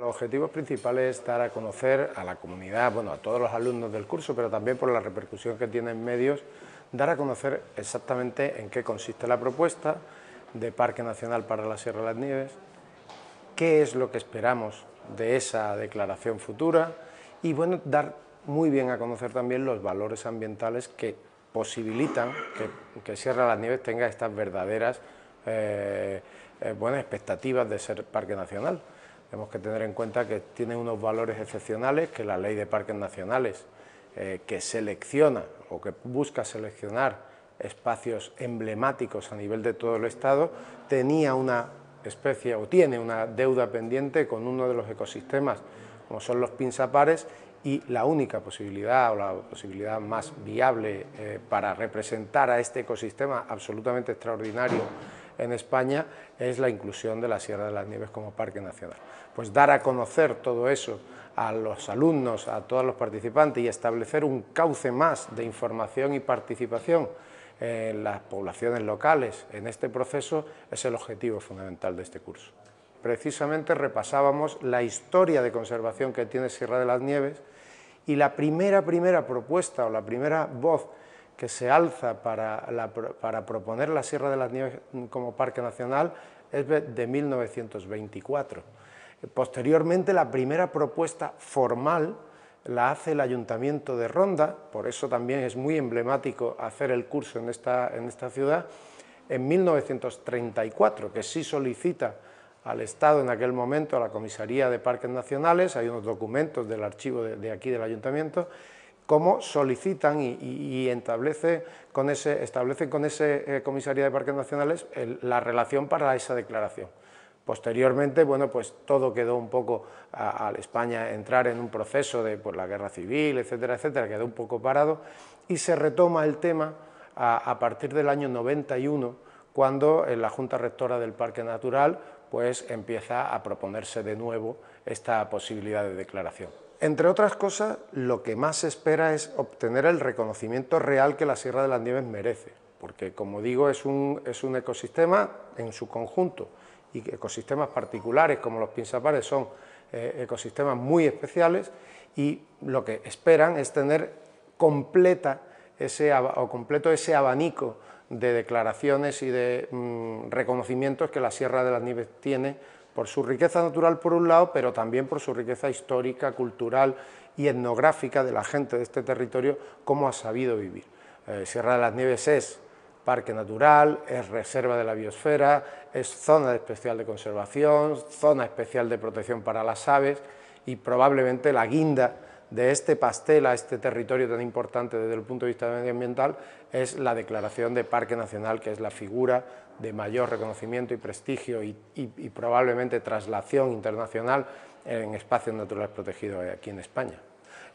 Los objetivos principales es dar a conocer a la comunidad, bueno, a todos los alumnos del curso, pero también por la repercusión que tiene en medios, dar a conocer exactamente en qué consiste la propuesta de Parque Nacional para la Sierra de las Nieves, qué es lo que esperamos de esa declaración futura y, bueno, dar muy bien a conocer también los valores ambientales que posibilitan que, Sierra de las Nieves tenga estas verdaderas eh, eh, buenas expectativas de ser parque nacional. Tenemos que tener en cuenta que tiene unos valores excepcionales que la ley de parques nacionales, eh, que selecciona o que busca seleccionar espacios emblemáticos a nivel de todo el Estado, tenía una especie o tiene una deuda pendiente con uno de los ecosistemas, como son los pinzapares, y la única posibilidad o la posibilidad más viable eh, para representar a este ecosistema absolutamente extraordinario en España es la inclusión de la Sierra de las Nieves como Parque Nacional. Pues dar a conocer todo eso a los alumnos, a todos los participantes y establecer un cauce más de información y participación en las poblaciones locales en este proceso es el objetivo fundamental de este curso. Precisamente repasábamos la historia de conservación que tiene Sierra de las Nieves y la primera, primera propuesta o la primera voz que se alza para, para proponer la Sierra de las Nieves como Parque Nacional es de 1924. Posteriormente, la primera propuesta formal la hace el Ayuntamiento de Ronda, por eso también es muy emblemático hacer el curso en esta, ciudad, en 1934, que sí solicita al Estado en aquel momento, a la Comisaría de Parques Nacionales, hay unos documentos del archivo de aquí del Ayuntamiento, cómo solicitan y, establece con ese, establecen con ese eh, comisaría de parques nacionales la relación para esa declaración. Posteriormente, bueno, pues todo quedó un poco a, España entrar en un proceso de pues, la guerra civil, etcétera, etcétera, quedó un poco parado y se retoma el tema a, partir del año 91, cuando eh, la Junta Rectora del Parque Natural pues empieza a proponerse de nuevo esta posibilidad de declaración. Entre otras cosas, lo que más se espera es obtener el reconocimiento real que la Sierra de las Nieves merece, porque como digo, es un, ecosistema en su conjunto, y ecosistemas particulares como los pinzapares son eh, ecosistemas muy especiales, y lo que esperan es tener completa ese, completo ese abanico de declaraciones y de mm, reconocimientos que la Sierra de las Nieves tiene por su riqueza natural por un lado, pero también por su riqueza histórica, cultural y etnográfica de la gente de este territorio, cómo ha sabido vivir. Eh, Sierra de las Nieves es parque natural, es reserva de la biosfera, es zona especial de conservación, zona especial de protección para las aves y probablemente la guinda de este pastel a este territorio tan importante desde el punto de vista medioambiental es la declaración de parque nacional, que es la figura de mayor reconocimiento y prestigio y, probablemente traslación internacional en espacios naturales protegidos aquí en España.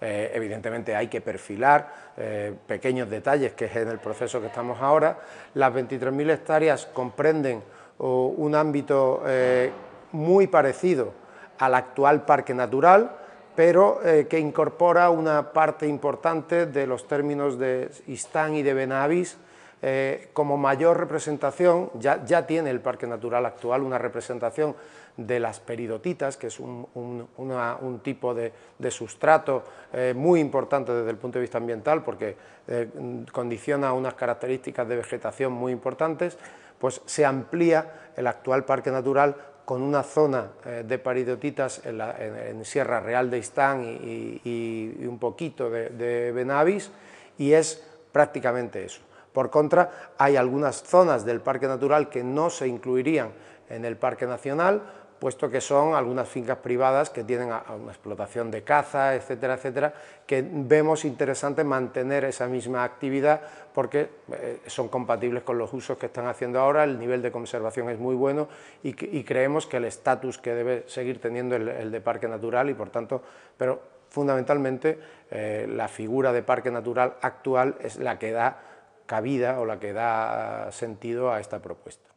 Eh, evidentemente hay que perfilar eh, pequeños detalles, que es en el proceso que estamos ahora. Las 23.000 hectáreas comprenden un ámbito eh, muy parecido al actual parque natural, pero que incorpora una parte importante de los términos de Istán y de Benavís, eh, como mayor representación, ya, tiene el Parque Natural actual una representación de las peridotitas, que es un, tipo de, sustrato eh, muy importante desde el punto de vista ambiental, porque eh, condiciona unas características de vegetación muy importantes, pues se amplía el actual Parque Natural con una zona de peridotitas en, Sierra Real de Istán y, un poquito de, de Benavis, y es prácticamente eso. Por contra, hay algunas zonas del parque natural que no se incluirían en el parque nacional, puesto que son algunas fincas privadas que tienen una explotación de caza, etcétera, etcétera, que vemos interesante mantener esa misma actividad porque eh, son compatibles con los usos que están haciendo ahora, el nivel de conservación es muy bueno y, creemos que el estatus que debe seguir teniendo el, de parque natural y por tanto, pero fundamentalmente eh, la figura de parque natural actual es la que da cabida o la que da sentido a esta propuesta.